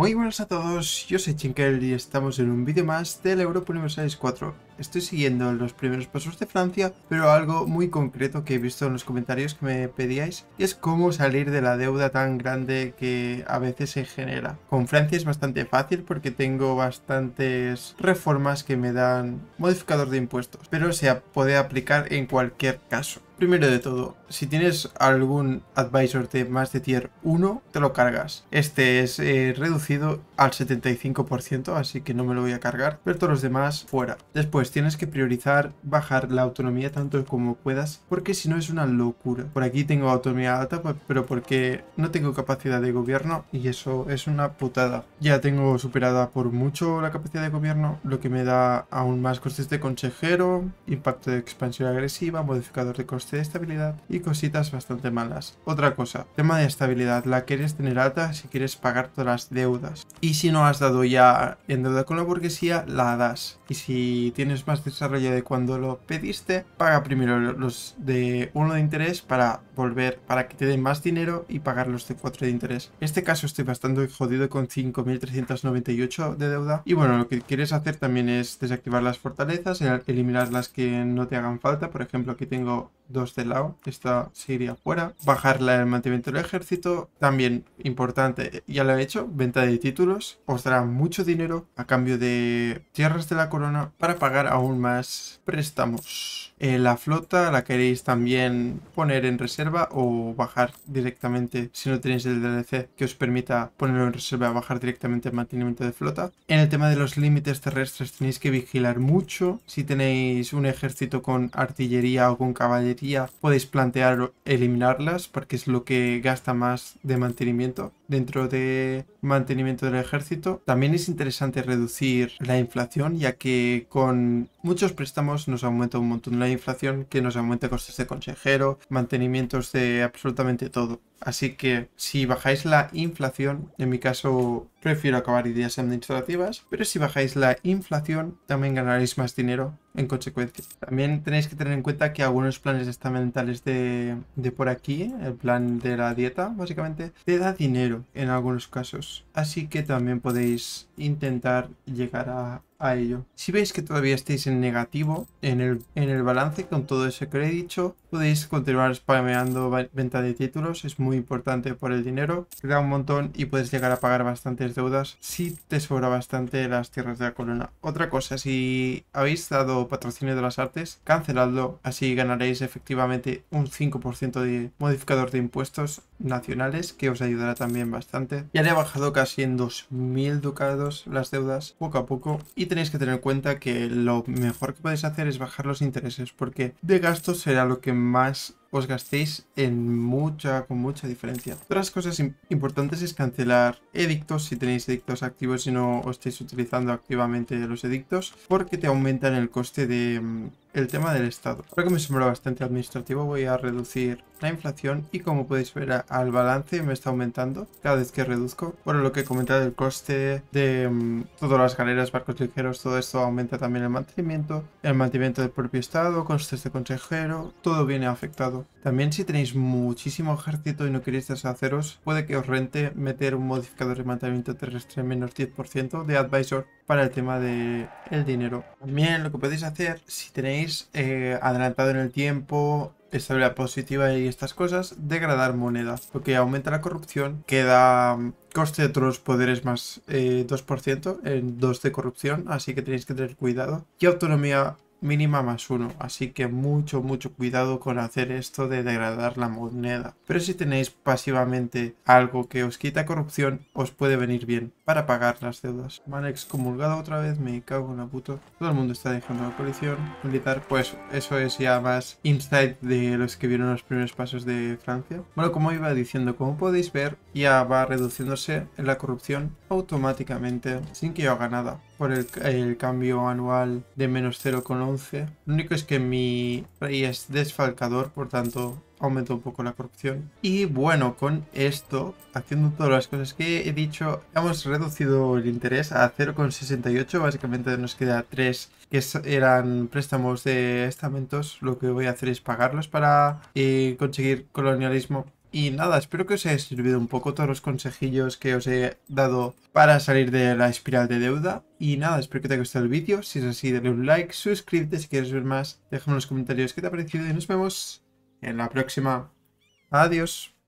Muy buenas a todos, yo soy Chinkel y estamos en un vídeo más del Europa Universalis 4 estoy siguiendo los primeros pasos de Francia, pero algo muy concreto que he visto en los comentarios que me pedíais es cómo salir de la deuda tan grande que a veces se genera. Con Francia es bastante fácil porque tengo bastantes reformas que me dan modificador de impuestos, pero se puede aplicar en cualquier caso. Primero de todo, si tienes algún advisor de más de tier 1, te lo cargas. Este es eh, reducido al 75%, así que no me lo voy a cargar, pero todos los demás fuera. Después tienes que priorizar bajar la autonomía tanto como puedas, porque si no es una locura. Por aquí tengo autonomía alta, pero porque no tengo capacidad de gobierno y eso es una putada. Ya tengo superada por mucho la capacidad de gobierno, lo que me da aún más costes de consejero, impacto de expansión agresiva, modificador de coste de estabilidad y cositas bastante malas. Otra cosa, tema de estabilidad, la quieres tener alta si quieres pagar todas las deudas. Y y si no has dado ya en deuda con la burguesía, la das. Y si tienes más desarrollo de cuando lo pediste, paga primero los de 1 de interés para volver, para que te den más dinero y pagar los de 4 de interés. En este caso estoy bastante jodido con 5.398 de deuda. Y bueno, lo que quieres hacer también es desactivar las fortalezas, eliminar las que no te hagan falta. Por ejemplo, aquí tengo dos de lado, esta se fuera. Bajarla el mantenimiento del ejército, también importante, ya lo he hecho, venta de títulos. Os dará mucho dinero a cambio de tierras de la corona para pagar aún más préstamos. Eh, la flota la queréis también poner en reserva o bajar directamente si no tenéis el DLC que os permita ponerlo en reserva, o bajar directamente el mantenimiento de flota. En el tema de los límites terrestres tenéis que vigilar mucho. Si tenéis un ejército con artillería o con caballería podéis plantear eliminarlas porque es lo que gasta más de mantenimiento dentro de mantenimiento del ejército. También es interesante reducir la inflación ya que con muchos préstamos nos aumenta un montón la inflación, que nos aumente costes de consejero, mantenimientos de absolutamente todo. Así que si bajáis la inflación, en mi caso Prefiero acabar ideas administrativas, pero si bajáis la inflación también ganaréis más dinero en consecuencia. También tenéis que tener en cuenta que algunos planes estamentales de, por aquí, el plan de la dieta básicamente, te da dinero en algunos casos. Así que también podéis intentar llegar a, ello. Si veis que todavía estáis en negativo en el, en el balance con todo ese crédito podéis continuar spameando venta de títulos, es muy importante por el dinero, crea un montón y puedes llegar a pagar bastantes deudas, si te sobra bastante las tierras de la corona. Otra cosa, si habéis dado patrocinio de las artes, canceladlo, así ganaréis efectivamente un 5% de modificador de impuestos nacionales, que os ayudará también bastante. Ya le he bajado casi en 2.000 ducados las deudas, poco a poco, y tenéis que tener en cuenta que lo mejor que podéis hacer es bajar los intereses, porque de gastos será lo que más os gastéis en mucha, con mucha diferencia. Otras cosas importantes es cancelar edictos, si tenéis edictos activos y no os estáis utilizando activamente los edictos, porque te aumentan el coste de mm, el tema del Estado. Creo que me sembra bastante administrativo, voy a reducir la inflación y como podéis ver al balance me está aumentando cada vez que reduzco. por lo que he comentado el coste de mm, todas las galeras, barcos ligeros, todo esto aumenta también el mantenimiento, el mantenimiento del propio Estado, costes de consejero, todo viene afectado. También si tenéis muchísimo ejército y no queréis deshaceros, puede que os rente meter un modificador de mantenimiento terrestre menos 10% de advisor para el tema del el dinero. También lo que podéis hacer si tenéis eh, adelantado en el tiempo, estabilidad positiva y estas cosas, degradar moneda, porque aumenta la corrupción, queda mm, coste de otros poderes más 2% eh, en 2 de corrupción, así que tenéis que tener cuidado. Y autonomía mínima más uno, así que mucho mucho cuidado con hacer esto de degradar la moneda. Pero si tenéis pasivamente algo que os quita corrupción, os puede venir bien para pagar las deudas. Manex otra vez, me cago en la puto. Todo el mundo está dejando la coalición militar, pues eso es ya más insight de los que vieron los primeros pasos de Francia. Bueno, como iba diciendo, como podéis ver, ya va reduciéndose la corrupción automáticamente sin que yo haga nada por el, cambio anual de menos 0,11. Lo único es que mi rey es desfalcador, por tanto aumentó un poco la corrupción. Y bueno, con esto, haciendo todas las cosas que he dicho, hemos reducido el interés a 0,68. Básicamente nos queda 3 que eran préstamos de estamentos. Lo que voy a hacer es pagarlos para eh, conseguir colonialismo y nada, espero que os haya servido un poco todos los consejillos que os he dado para salir de la espiral de deuda. Y nada, espero que te haya gustado el vídeo. Si es así, dale un like, suscríbete si quieres ver más. Déjame en los comentarios qué te ha parecido y nos vemos en la próxima. Adiós.